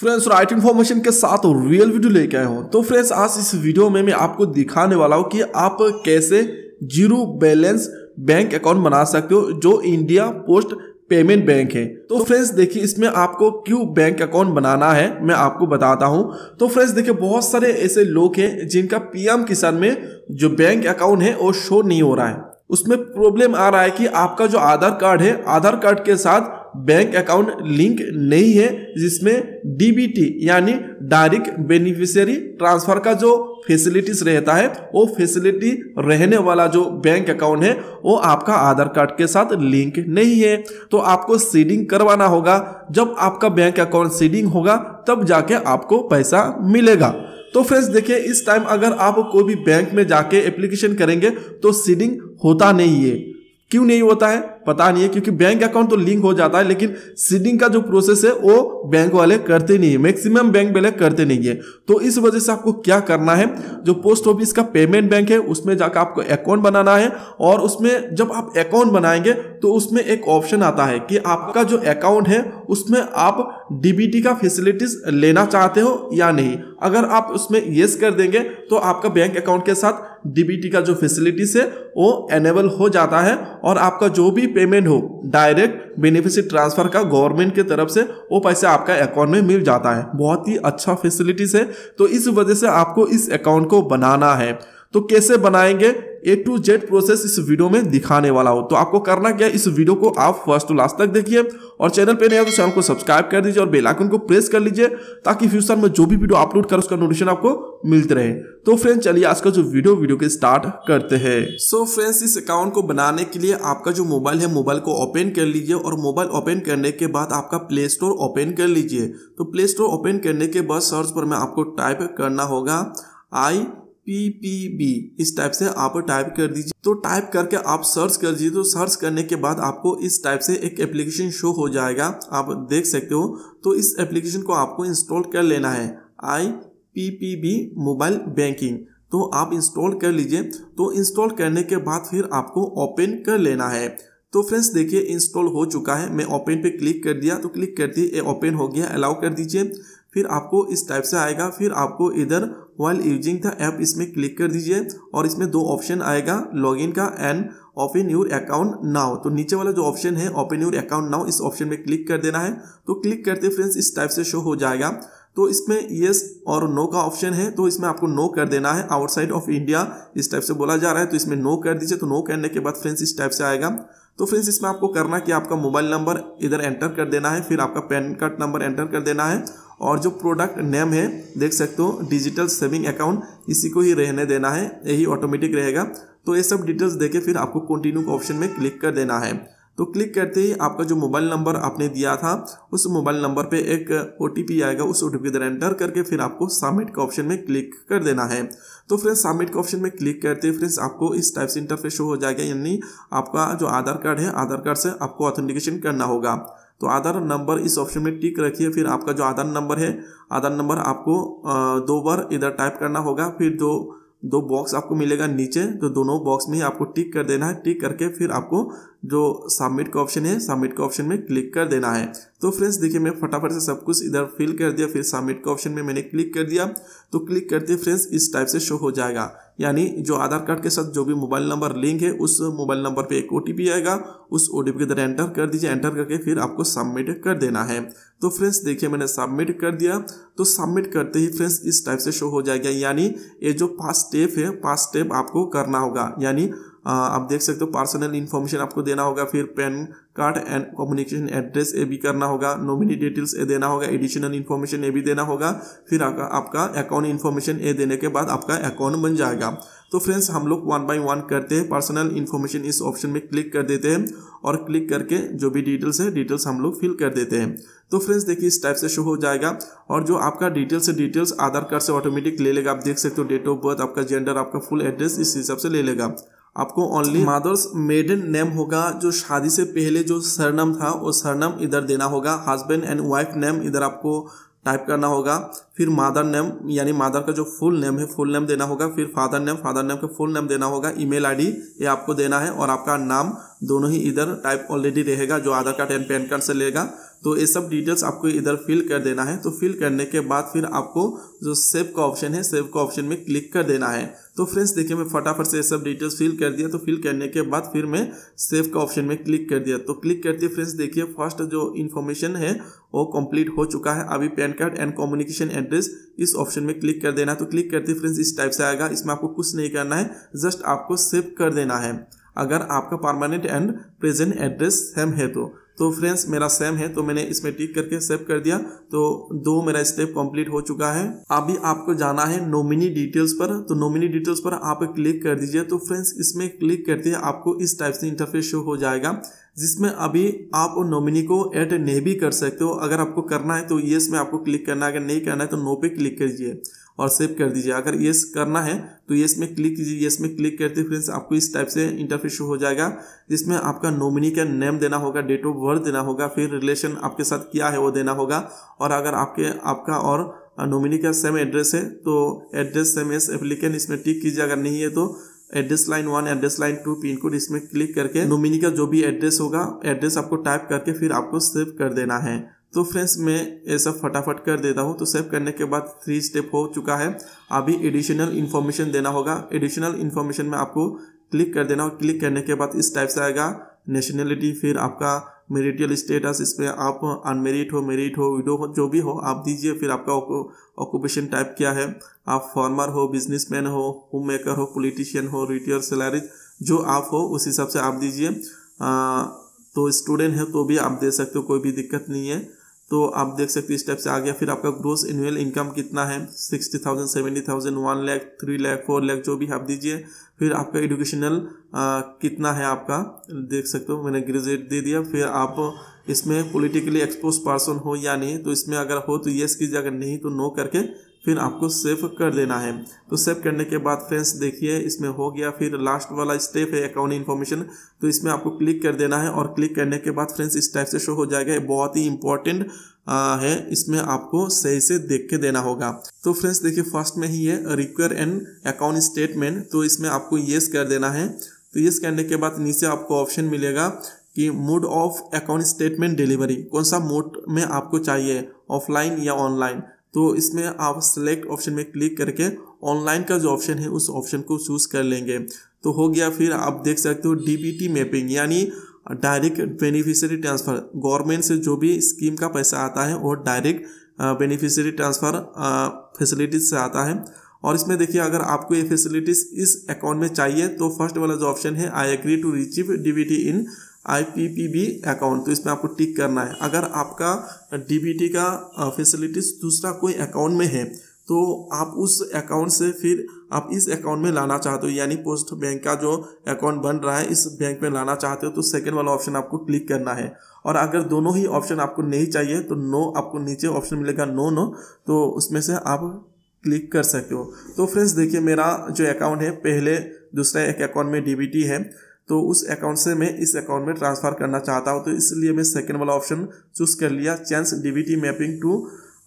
friends right information के साथ real video लेके आए हो तो फ्रेंड्स आज इस वीडियो में मैं आपको दिखाने वाला हूँ कि आप कैसे जीरो बैलेंस बैंक अकाउंट बना सकते हो जो इंडिया पोस्ट पेमेंट बैंक है तो फ्रेंड्स देखिए इसमें आपको क्यों बैंक अकाउंट बनाना है मैं आपको बताता हूँ तो फ्रेंड्स देखिए बहुत सारे ऐसे लोग हैं जिनका पीएम किसान में जो बैंक अकाउंट है वो शो नहीं हो रहा है उसमें प्रॉब्लम आ रहा है कि आपका जो आधार कार्ड है आधार कार्ड के साथ बैंक अकाउंट लिंक नहीं है जिसमें डीबीटी यानी डायरेक्ट बेनिफिशियरी ट्रांसफर का जो फैसिलिटीज रहता है वो फैसिलिटी रहने वाला जो बैंक अकाउंट है वो आपका आधार कार्ड के साथ लिंक नहीं है तो आपको सीडिंग करवाना होगा जब आपका बैंक अकाउंट सीडिंग होगा तब जाके आपको पैसा मिलेगा तो फ्रेंड्स देखिए इस टाइम अगर आप कोई भी बैंक में जाके एप्लीकेशन करेंगे तो सीडिंग होता नहीं है क्यों नहीं होता है पता नहीं है क्योंकि बैंक अकाउंट तो लिंक हो जाता है लेकिन सीडिंग का जो प्रोसेस है वो बैंक वाले करते नहीं है मैक्सिमम बैंक वाले करते नहीं है तो इस वजह से आपको क्या करना है जो पोस्ट ऑफिस का पेमेंट बैंक है उसमें जाकर आपको अकाउंट बनाना है और उसमें जब आप अकाउंट बनाएंगे तो उसमें एक ऑप्शन आता है कि आपका जो अकाउंट है उसमें आप डीबीटी का फैसिलिटीज लेना चाहते हो या नहीं अगर आप उसमें येस कर देंगे तो आपका बैंक अकाउंट के साथ डीबीटी का जो फैसिलिटीज है वो एनेबल हो जाता है और आपका जो भी पेमेंट हो डायरेक्ट बेनिफिशिट ट्रांसफ़र का गवर्नमेंट की तरफ से वो पैसे आपका अकाउंट में मिल जाता है बहुत ही अच्छा फैसिलिटीज़ है तो इस वजह से आपको इस अकाउंट को बनाना है तो कैसे बनाएंगे ए टू जेड प्रोसेस इस वीडियो में दिखाने वाला हो तो आपको करना क्या इस वीडियो को आप फर्स्ट टू लास्ट तक देखिए और चैनल पे है तो चैनल को सब्सक्राइब कर दीजिए और बेल आइकन को प्रेस कर लीजिए ताकि फ्यूचर में जो भी वीडियो अपलोड कर उसका नोटिफिकेशन आपको मिलते रहे तो फ्रेंड चलिए आज का जो वीडियो वीडियो के स्टार्ट करते हैं सो फ्रेंड्स इस अकाउंट को बनाने के लिए आपका जो मोबाइल है मोबाइल को ओपन कर लीजिए और मोबाइल ओपन करने के बाद आपका प्ले स्टोर ओपन कर लीजिए तो प्ले स्टोर ओपन करने के बाद सर्च पर मैं आपको टाइप करना होगा आई पी पी बी इस टाइप से आप टाइप कर दीजिए तो टाइप करके आप सर्च कर दीजिए तो सर्च करने के बाद आपको इस टाइप से एक एप्लीकेशन शो हो जाएगा आप देख सकते हो तो इस एप्लीकेशन को आपको इंस्टॉल कर लेना है I P P B mobile banking तो आप इंस्टॉल कर लीजिए तो इंस्टॉल करने के बाद फिर आपको ओपन कर लेना है तो फ्रेंड्स देखिए इंस्टॉल हो चुका है मैं ओपन पे क्लिक कर दिया तो क्लिक कर ही ओपन हो गया अलाउ कर दीजिए फिर आपको इस टाइप से आएगा फिर आपको इधर वाइल यूजिंग द ऐप इसमें क्लिक कर दीजिए और इसमें दो ऑप्शन आएगा लॉगिन का and open your account now तो नीचे वाला जो ऑप्शन है ओपन यूर अकाउंट नाउ इस ऑप्शन में क्लिक कर देना है तो क्लिक करते फ्रेंड्स इस टाइप से शो हो जाएगा तो इसमें येस और नो का ऑप्शन है तो इसमें आपको नो कर देना है आउटसाइड ऑफ इंडिया इस टाइप से बोला जा रहा है तो इसमें नो कर दीजिए तो नो करने के बाद फ्रेंड्स इस टाइप से आएगा तो फ्रेंड्स इसमें आपको करना कि आपका मोबाइल नंबर इधर एंटर कर देना है फिर आपका पैन कार्ड नंबर एंटर कर देना है और जो प्रोडक्ट नेम है देख सकते हो डिजिटल सेविंग अकाउंट इसी को ही रहने देना है यही ऑटोमेटिक रहेगा तो ये सब डिटेल्स देके फिर आपको कंटिन्यू के ऑप्शन में क्लिक कर देना है तो क्लिक करते ही आपका जो मोबाइल नंबर आपने दिया था उस मोबाइल नंबर पे एक ओ आएगा उस ओ टी एंटर करके फिर आपको सबमिट के ऑप्शन में क्लिक कर देना है तो फ्रेंड्स सबमिट के ऑप्शन में क्लिक करते ही फ्रेंड्स आपको इस टाइप से इंटरफेस शो हो जाएगा यानी आपका जो आधार कार्ड है आधार कार्ड से आपको ऑथेंटिकेशन करना होगा तो आधार नंबर इस ऑप्शन में टिक रखिए फिर आपका जो आधार नंबर है आधार नंबर आपको दो बार इधर टाइप करना होगा फिर जो दो बॉक्स आपको मिलेगा नीचे तो दोनों बॉक्स में ही आपको टिक कर देना है टिक करके फिर आपको जो सबमिट का ऑप्शन है सबमिट का ऑप्शन में क्लिक कर देना है तो फ्रेंड्स देखिए मैं फटाफट से सब कुछ इधर फिल कर दिया फिर सबमिट का ऑप्शन में मैंने क्लिक कर दिया तो क्लिक करते फ्रेंड्स इस टाइप से शो हो जाएगा यानी जो आधार कार्ड के साथ जो भी मोबाइल नंबर लिंक है उस मोबाइल नंबर पर एक ओ आएगा उस ओ के अंदर एंटर कर दीजिए एंटर करके फिर आपको सबमिट कर देना है तो फ्रेंड्स देखिए मैंने सबमिट कर दिया तो सबमिट करते ही फ्रेंड्स इस टाइप से शो हो जाएगा यानी ये जो पास स्टेप है पास स्टेप आपको करना होगा यानी आप देख सकते हो पर्सनल इन्फॉर्मेशन आपको देना होगा फिर pan card and communication address ए भी करना होगा नॉमिनी डिटेल्स ए देना होगा एडिशनल इन्फॉर्मेशन ए भी देना होगा फिर आपका आपका अकाउंट इन्फॉर्मेशन ए देने के बाद आपका अकाउंट बन जाएगा तो फ्रेंड्स हम लोग वन बाय वन करते हैं पर्सनल इन्फॉर्मेशन इस ऑप्शन में क्लिक कर देते हैं और क्लिक करके जो भी डिटेल्स है डिटेल्स हम लोग फिल कर देते हैं तो फ्रेंड्स देखिए इस टाइप से शो हो जाएगा और जो आपका डिटेल्स है डिटेल्स आधार कार्ड से ऑटोमेटिक ले लेगा आप देख सकते हो डेट ऑफ बर्थ आपका जेंडर आपका फुल एड्रेस इस हिसाब से ले लेगा आपको ओनली मादर्स मेडन नेम होगा जो शादी से पहले जो सरनम था वो सरनम इधर देना होगा हस्बैंड एंड वाइफ नेम इधर आपको टाइप करना होगा फिर मादर नेम यानी मादर का जो फुल नेम है फुल नेम देना होगा फिर फादर नेम फादर नेम का फुल नेम देना होगा ईमेल आईडी ये आपको देना है और आपका नाम दोनों ही इधर टाइप ऑलरेडी रहेगा जो Aadhaar card and pan card से लेगा तो ये सब डिटेल्स आपको इधर फिल कर देना है तो फिल करने के बाद फिर आपको जो सेव का ऑप्शन है सेव का ऑप्शन में क्लिक कर देना है तो फ्रेंड्स देखिए मैं फटाफट से सब डिटेल्स फिल कर दिया तो फिल करने के बाद फिर मैं सेव का ऑप्शन में क्लिक कर दिया तो क्लिक करते फ्रेंड्स देखिए फर्स्ट जो इन्फॉर्मेशन है वो कंप्लीट हो चुका है अभी pan card and communication address इस ऑप्शन में क्लिक कर देना तो क्लिक करते फ्रेंड्स इस टाइप से आएगा इसमें आपको कुछ नहीं करना है जस्ट आपको सेव कर देना है अगर आपका permanent and present address same है तो तो फ्रेंड्स मेरा सेम है तो मैंने इसमें टिक करके सेव कर दिया तो दो मेरा स्टेप कंप्लीट हो चुका है अभी आपको जाना है नोमिनी डिटेल्स पर तो नोमिनी डिटेल्स पर आप क्लिक कर दीजिए तो फ्रेंड्स इसमें क्लिक करते ही आपको इस टाइप से इंटरफेस शो हो जाएगा जिसमें अभी आप नॉमिनी को ऐड नहीं भी कर सकते हो अगर आपको करना है तो येस में आपको क्लिक करना है अगर नहीं करना है तो नो पे क्लिक कीजिए और सेव कर दीजिए अगर ये करना है तो ये इसमें क्लिक कीजिए ये इसमें क्लिक करते फ्रेंड्स आपको इस टाइप से इंटरफेस हो जाएगा जिसमें आपका नॉमिनी का नेम देना होगा डेट ऑफ बर्थ देना होगा फिर रिलेशन आपके साथ क्या है वो देना होगा और अगर आपके आपका और नॉमिनी का सेम एड्रेस है तो एड्रेस सेम एस एप्लीकेशन इसमें टिक कीजिए अगर नहीं है तो address line one address line two pin code इसमें क्लिक करके नोमिनी का जो भी एड्रेस होगा एड्रेस आपको टाइप करके फिर आपको सेव कर देना है तो फ्रेंड्स मैं ये सब फटाफट कर देता हूँ तो सेव करने के बाद थ्री स्टेप हो चुका है अभी एडिशनल इन्फॉर्मेशन देना होगा एडिशनल इन्फॉर्मेशन में आपको क्लिक कर देना होगा क्लिक करने के बाद इस टाइप से आएगा नेशनलिटी फिर आपका मेरिटियल स्टेटस इसमें आप अनमेरिट हो मेरिट हो विडो हो जो भी हो आप दीजिए फिर आपका ऑक्यूपेशन टाइप क्या है आप फार्मर हो बिजनेसमैन हो होम मेकर हो पोलिटिशियन हो रिटेल सैलरी जो आप हो उस हिसाब से आप दीजिए तो स्टूडेंट है तो भी आप दे सकते हो कोई भी दिक्कत नहीं है तो आप देख सकते हो टाइप से आ गया फिर आपका ग्रोस एनुअल इनकम कितना है sixty thousand seventy thousand one lakh three lakh four lakh जो भी आप दीजिए फिर आपका एडुकेशनल कितना है आपका देख सकते हो मैंने ग्रेजुएट दे दिया फिर आप इसमें पॉलिटिकली एक्सपोज पर्सन हो या नहीं तो इसमें अगर हो तो येस कीजिए अगर नहीं तो नो करके फिर आपको सेव कर देना है तो सेव करने के बाद फ्रेंड्स देखिए इसमें हो गया फिर लास्ट वाला स्टेप है अकाउंट इन्फॉर्मेशन तो इसमें आपको क्लिक कर देना है और क्लिक करने के बाद फ्रेंड्स इस टाइप से शो हो जाएगा बहुत ही इंपॉर्टेंट है इसमें आपको सही से देख के देना होगा तो फ्रेंड्स देखिए फर्स्ट में ही है रिक्वेयर एंड अकाउंट स्टेटमेंट तो इसमें आपको येस कर देना है तो येस करने के बाद नीचे आपको ऑप्शन मिलेगा कि mode of account statement delivery कौन सा मोड में आपको चाहिए ऑफलाइन या ऑनलाइन तो इसमें आप सेलेक्ट ऑप्शन में क्लिक करके ऑनलाइन का जो ऑप्शन है उस ऑप्शन को चूज़ कर लेंगे तो हो गया फिर आप देख सकते हो डीबीटी मैपिंग यानी डायरेक्ट बेनिफिशियरी ट्रांसफ़र गवर्नमेंट से जो भी स्कीम का पैसा आता है वो डायरेक्ट बेनिफिशियरी ट्रांसफ़र फैसिलिटीज से आता है और इसमें देखिए अगर आपको ये फैसिलिटीज इस अकाउंट में चाहिए तो फर्स्ट वाला जो ऑप्शन है I agree to receive DBT in IPPB account तो इसमें आपको टिक करना है अगर आपका डीबीटी का फैसिलिटीज दूसरा कोई अकाउंट में है तो आप उस अकाउंट से फिर आप इस अकाउंट में लाना चाहते हो यानी पोस्ट बैंक का जो अकाउंट बन रहा है इस बैंक में लाना चाहते हो तो सेकेंड वाला ऑप्शन आपको क्लिक करना है और अगर दोनों ही ऑप्शन आपको नहीं चाहिए तो नो आपको नीचे ऑप्शन मिलेगा नो नो तो उसमें से आप क्लिक कर सकते हो तो फ्रेंड्स देखिए मेरा जो अकाउंट है पहले दूसरा एक अकाउंट में डीबीटी है तो उस अकाउंट से मैं इस अकाउंट में ट्रांसफ़र करना चाहता हूँ तो इसलिए मैं सेकेंड वाला ऑप्शन चूज कर लिया chance DBT mapping to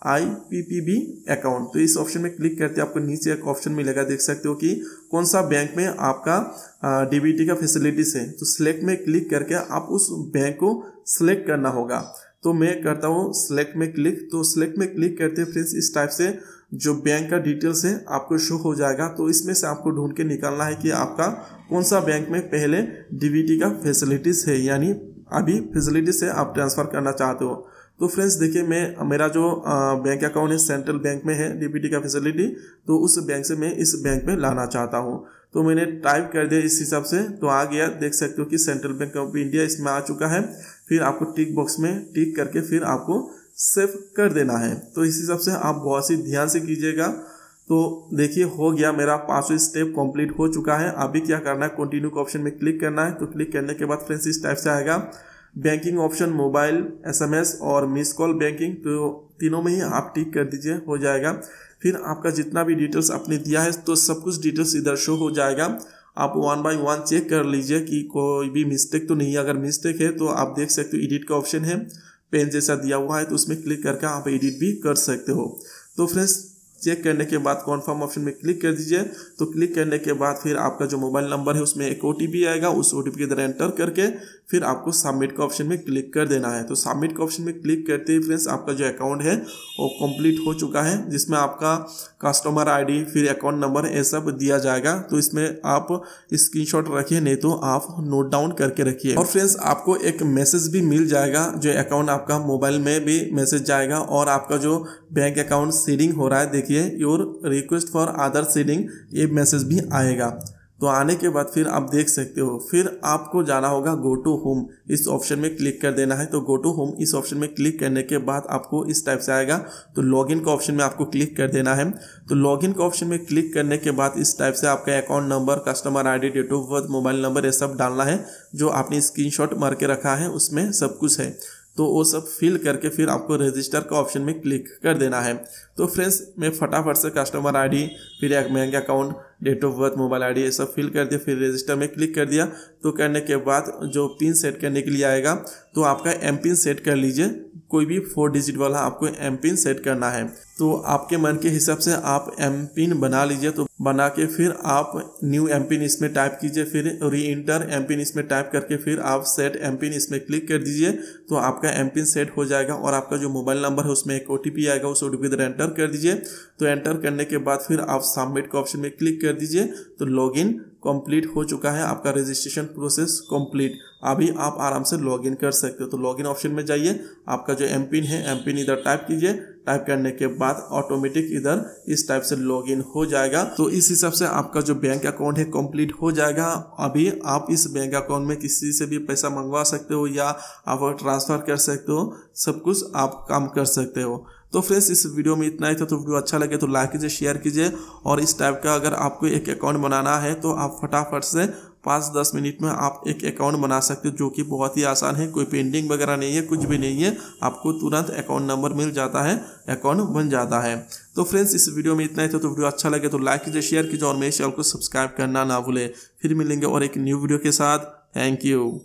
I P P B account तो इस ऑप्शन में क्लिक करते आपको नीचे एक ऑप्शन मिलेगा देख सकते हो कि कौन सा बैंक में आपका डीबीटी का फैसिलिटीज़ है तो सिलेक्ट में क्लिक करके आप उस बैंक को सिलेक्ट करना होगा तो मैं करता हूँ सेलेक्ट में क्लिक तो सेलेक्ट में क्लिक करते हैं फ्रेंड्स इस टाइप से जो बैंक का डिटेल्स है आपको शो हो जाएगा तो इसमें से आपको ढूंढ के निकालना है कि आपका कौन सा बैंक में पहले डीबीटी का फैसिलिटीज़ है यानी अभी फैसिलिटी से आप ट्रांसफ़र करना चाहते हो तो फ्रेंड्स देखिए मैं मेरा जो बैंक अकाउंट है सेंट्रल बैंक में है डीबीटी का फैसिलिटी तो उस बैंक से मैं इस बैंक में लाना चाहता हूँ तो मैंने टाइप कर दिया इस हिसाब से तो आ गया देख सकते हो कि सेंट्रल बैंक ऑफ इंडिया इसमें आ चुका है फिर आपको टिक बॉक्स में टिक करके फिर आपको सेव कर देना है तो इस हिसाब से आप बहुत सी ध्यान से कीजिएगा तो देखिए हो गया मेरा पाँचवें स्टेप कंप्लीट हो चुका है अभी क्या करना है कंटिन्यू का ऑप्शन में क्लिक करना है तो क्लिक करने के बाद फ्रेंड्स इस टाइप से आएगा बैंकिंग ऑप्शन मोबाइल एसएमएस और मिस कॉल बैंकिंग तो तीनों में ही आप टिक कर दीजिए हो जाएगा फिर आपका जितना भी डिटेल्स आपने दिया है तो सब कुछ डिटेल्स इधर शो हो जाएगा आप वन बाय वन चेक कर लीजिए कि कोई भी मिस्टेक तो नहीं है अगर मिस्टेक है तो आप देख सकते हो एडिट का ऑप्शन है पेन जैसा दिया हुआ है तो उसमें क्लिक करके आप एडिट भी कर सकते हो तो फ्रेंड्स चेक करने के बाद कॉन्फर्म ऑप्शन में क्लिक कर दीजिए तो क्लिक करने के बाद फिर आपका जो मोबाइल नंबर है उसमें एक ओ आएगा उस ओ के अंदर एंटर करके फिर आपको सबमिट का ऑप्शन में क्लिक कर देना है तो सबमिट का ऑप्शन में क्लिक करते ही फ्रेंड्स आपका जो अकाउंट है वो कंप्लीट हो चुका है जिसमें आपका कस्टमर आईडी फिर अकाउंट नंबर ये सब दिया जाएगा तो इसमें आप स्क्रीनशॉट रखिए नहीं तो आप नोट डाउन करके रखिए और फ्रेंड्स आपको एक मैसेज भी मिल जाएगा जो अकाउंट आपका मोबाइल में भी मैसेज जाएगा और आपका जो बैंक अकाउंट सीडिंग हो रहा है देखिए your request for Aadhaar seeding ये मैसेज भी आएगा तो आने के बाद फिर आप देख सकते हो फिर आपको जाना होगा गो टू होम इस ऑप्शन में क्लिक कर देना है तो गो टू होम इस ऑप्शन में क्लिक करने के बाद आपको इस टाइप से आएगा तो लॉगिन का ऑप्शन में आपको क्लिक कर देना है तो लॉगिन का ऑप्शन में क्लिक करने के बाद इस टाइप से आपका account number customer ID date of birth mobile number ये सब डालना है जो आपने शॉट मार के रखा है उसमें सब कुछ है तो वो सब फिल करके फिर आपको रजिस्टर का ऑप्शन में क्लिक कर देना है तो फ्रेंड्स मैं फटाफट से कस्टमर आईडी फिर एक bank account date of birth mobile ID ये सब फिल कर दिया फिर रजिस्टर में क्लिक कर दिया तो करने के बाद जो पिन सेट करने के लिए आएगा तो आपका एम पिन सेट कर लीजिए कोई भी फोर डिजिट वाला आपको एम पिन सेट करना है तो आपके मन के हिसाब से आप एम पिन बना लीजिए तो बना के फिर आप न्यू एम पिन इसमें टाइप कीजिए फिर री इंटर एम पिन इसमें टाइप करके फिर आप सेट एम पिन इसमें क्लिक कर दीजिए तो आपका एम पिन सेट हो जाएगा और आपका जो मोबाइल नंबर है उसमें एक ओ आएगा उस ओ टी एंटर एंटर कर दीजिए तो एंटर करने के बाद फिर आप सबमिट के ऑप्शन में क्लिक कर दीजिए तो लॉगिन कंप्लीट हो चुका है आपका रजिस्ट्रेशन प्रोसेस कंप्लीट अभी आप आराम से लॉगिन कर सकते हो तो लॉगिन ऑप्शन में जाइए आपका जो एम पिन है एम पिन इधर टाइप कीजिए टाइप करने के बाद ऑटोमेटिक इधर इस टाइप से लॉगिन हो जाएगा तो इस हिसाब से आपका जो बैंक अकाउंट है कंप्लीट हो जाएगा अभी आप इस बैंक अकाउंट में किसी से भी पैसा मंगवा सकते हो या आप ट्रांसफ़र कर सकते हो सब कुछ आप काम कर सकते हो तो फ्रेंड्स इस वीडियो में इतना ही था तो वीडियो अच्छा लगे तो लाइक कीजिए शेयर कीजिए और इस टाइप का अगर आपको एक अकाउंट बनाना है तो आप फटाफट से पाँच दस मिनट में आप एक अकाउंट बना सकते हो जो कि बहुत ही आसान है कोई पेंडिंग वगैरह नहीं है कुछ भी नहीं है आपको तुरंत अकाउंट नंबर मिल जाता है अकाउंट बन जाता है तो फ्रेंड्स इस वीडियो में इतना ही था तो वीडियो अच्छा लगे तो लाइक कीजिए शेयर कीजिए और मेरे चैनल को सब्सक्राइब करना ना भूलें फिर मिलेंगे और एक न्यू वीडियो के साथ थैंक यू